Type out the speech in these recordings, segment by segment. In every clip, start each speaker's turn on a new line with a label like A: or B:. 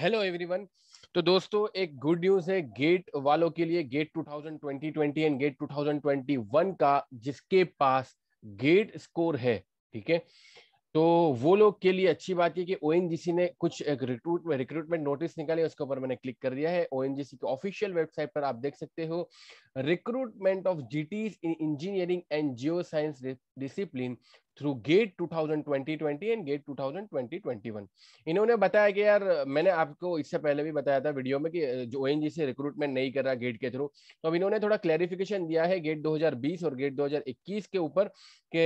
A: hello everyone तो दोस्तों एक गुड न्यूज है गेट वालों के लिए गेट 2020 एंड गेट 2021 का जिसके पास गेट स्कोर है ठीक है तो वो लोग के लिए अच्छी बात है कि ओ ने कुछ एक रिक्रूट रिक्रूटमेंट नोटिस निकाली उसके ऊपर मैंने क्लिक कर दिया है ओ की ऑफिशियल वेबसाइट पर आप देख सकते हो recruitment of GTs in engineering and geoscience discipline through GATE 2020-20 and GATE 2020-21 इन्होंने बताया कि यार मैंने आपको इससे पहले भी बताया था वीडियो में कि जो ओ से रिक्रूटमेंट नहीं कर रहा गेट के थ्रू तो अब इन्होंने थोड़ा क्लैरिफिकेशन दिया है गेट 2020 और गेट 2021 के ऊपर के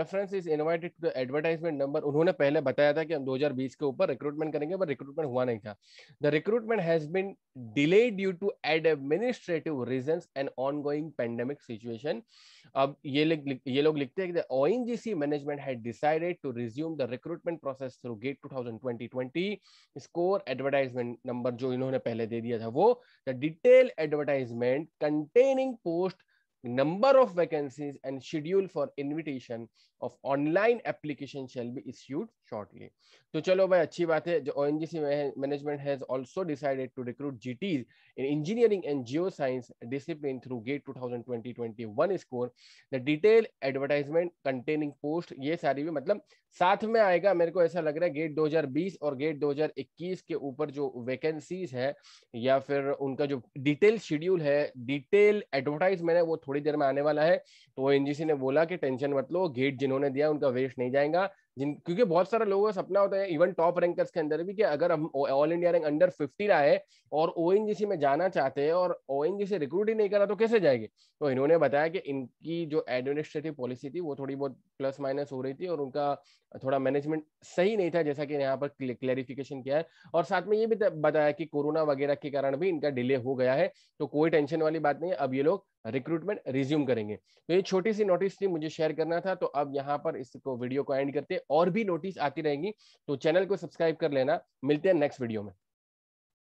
A: reference is invited to advertisement number उन्होंने पहले बताया था कि हम 2020 के ऊपर रिक्रूटमेंट करेंगे पर रिक्रूटमेंट हुआ नहीं था the recruitment has been delay due to administrative reason and ongoing pandemic situation अब ये ये लोग लिखते हैं कि O N management had decided to resume the recruitment process through gate 2020 score advertisement number जो इन्होंने पहले दे दिया था वो the detailed advertisement containing post number of vacancies and schedule for invitation of online application shall be issued shortly तो chalo bhai achhi baat hai jo ONGC management has also decided to recruit GTs in engineering and geoscience discipline through GATE 2020-21 score the detail advertisement containing post ye sari bhi matlab साथ में आएगा मेरे को ऐसा लग रहा है gate 2020 और गेट 2021 के ऊपर जो वैकेंसीज है या फिर उनका जो डिटेल शेड्यूल है डिटेल एडवर्टाइजमेंट है वो थोड़ी देर में आने वाला है तो एनजीसी ने बोला कि टेंशन मत लो गेट जिन्होंने दिया उनका वेस्ट नहीं जाएगा जिन क्योंकि बहुत सारे लोगों का सपना होता है इवन टॉप रैंकर्स के अंदर भी कि अगर हम all India rank under fifty आए और ओ में जाना चाहते हैं और ओ से रिक्रूट ही नहीं करा तो कैसे जाएंगे तो इन्होंने बताया कि इनकी जो एडमिनिस्ट्रेटिव पॉलिसी थी वो थोड़ी बहुत प्लस माइनस हो रही थी और उनका थोड़ा मैनेजमेंट सही नहीं था जैसा कि यहाँ पर क्लैरिफिकेशन किया है और साथ में ये भी बताया कि कोरोना वगैरह के कारण भी इनका डिले हो गया है तो कोई टेंशन वाली बात नहीं है अब ये लोग रिक्रूटमेंट रिज्यूम करेंगे तो ये छोटी सी नोटिस थी मुझे शेयर करना था तो अब यहाँ पर इसको वीडियो को एंड करते और भी नोटिस आती रहेंगी तो चैनल को सब्सक्राइब कर लेना मिलते हैं नेक्स्ट वीडियो में